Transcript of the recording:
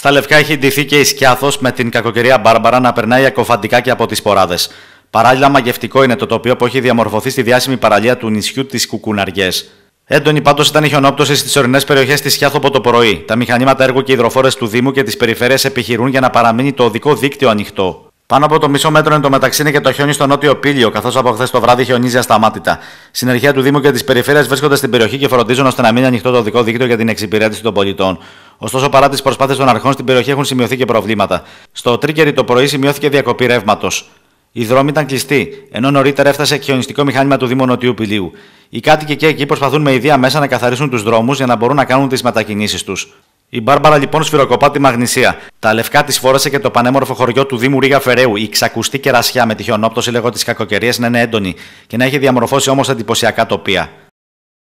Στα λευκά έχει ντυθεί και η σκιάθος με την κακοκαιρία Μπάρμπαρα να περνάει ακοφαντικά και από τις ποράδες. Παράλληλα, μαγευτικό είναι το τοπίο που έχει διαμορφωθεί στη διάσημη παραλία του νησιού της Κουκουναριές. Έντονη πάντως ήταν η χιονόπτωση στις ορεινές περιοχές της Σκιάθο από το πρωί. Τα μηχανήματα έργου και οι υδροφόρες του Δήμου και τη περιφέρεια επιχειρούν για να παραμείνει το οδικό δίκτυο ανοιχτό. Πάνω από το μισό μέτρο είναι το μεταξύ είναι και το χιόνι στο νότιο πύλιο, καθώς από χθες το βράδυ χιονίζει ασταμάτητα. Συνεργεία του Δήμου και τη περιφέρεια βρίσκονται στην περιοχή και φροντίζουν ώστε να μην ανοιχτό το οδικό δίκτυο για την εξυπηρέτηση των πολιτών. Ωστόσο, παρά τις προσπάθειες των αρχών στην περιοχή έχουν σημειωθεί και προβλήματα. Στο Τρίκερι το πρωί σημειώθηκε διακοπή ρεύματος. Η δρόμοι ήταν κλειστή, ενώ νωρίτερα έφτασε χιονιστικό μηχάνημα του Δήμου Νοτιού Πηλίου. Οι κάτοικοι και εκεί προσπαθούν με ιδέα μέσα να καθαρίσουν τους δρόμους για να μπορούν να κάνουν τις μετακινήσεις τους. Η Μπάρμπαρα λοιπόν σφυροκοπά τη Μαγνησία. Τα λευκά της φόρεσε και το πανέμορφο χωριό του Δήμου Ρίγα Φεραίου. Η ξακουστή κερασιά με τη χιονόπτωση λέγω τη κακοκαιρία να είναι έντονη και να έχει διαμορφώσει όμως εντυπωσιακά τοπία.